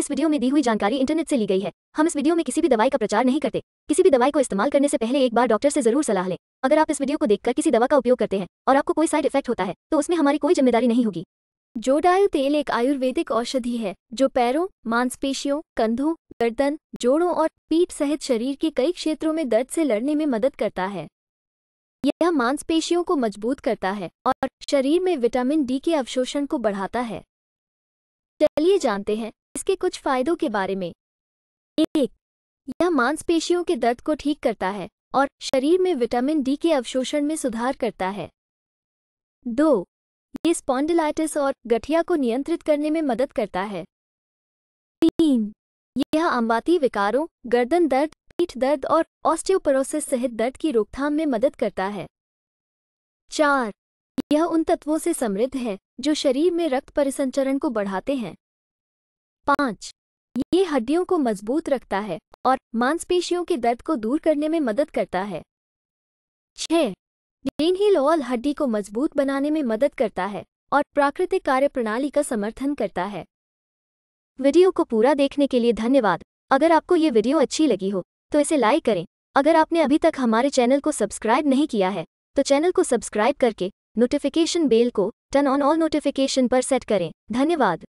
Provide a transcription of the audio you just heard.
इस वीडियो में दी हुई जानकारी इंटरनेट से ली गई है हम इस वीडियो में किसी भी दवाई का प्रचार नहीं करते किसी भी दवाई को इस्तेमाल करने से पहले एक बार डॉक्टर से जरूर सलाह लें अगर आप इस वीडियो को देखकर किसी दवा का उपयोग करते हैं और आपको कोई साइड इफेक्ट होता है तो उसमें हमारी कोई जिम्मेदारी नहीं होगी जोडायु तेल एक आयुर्वेदिक औषधि है जो पैरों मांसपेशियों कंधों गर्दन जोड़ों और पीठ सहित शरीर के कई क्षेत्रों में दर्द से लड़ने में मदद करता है यह मांसपेशियों को मजबूत करता है और शरीर में विटामिन डी के अवशोषण को बढ़ाता है चलिए जानते हैं इसके कुछ फायदों के बारे में एक यह मांसपेशियों के दर्द को ठीक करता है और शरीर में विटामिन डी के अवशोषण में सुधार करता है दो ये स्पॉन्डिलाइटिस और गठिया को नियंत्रित करने में मदद करता है तीन यह अम्बाती विकारों गर्दन दर्द पीठ दर्द और ऑस्टियोपरोसिस सहित दर्द की रोकथाम में मदद करता है चार यह उन तत्वों से समृद्ध है जो शरीर में रक्त परिसंचरण को बढ़ाते हैं पाँच ये हड्डियों को मजबूत रखता है और मांसपेशियों के दर्द को दूर करने में मदद करता है छः ही ऑल हड्डी को मजबूत बनाने में मदद करता है और प्राकृतिक कार्यप्रणाली का समर्थन करता है वीडियो को पूरा देखने के लिए धन्यवाद अगर आपको ये वीडियो अच्छी लगी हो तो इसे लाइक करें अगर आपने अभी तक हमारे चैनल को सब्सक्राइब नहीं किया है तो चैनल को सब्सक्राइब करके नोटिफिकेशन बेल को टर्न ऑन ऑल नोटिफिकेशन पर सेट करें धन्यवाद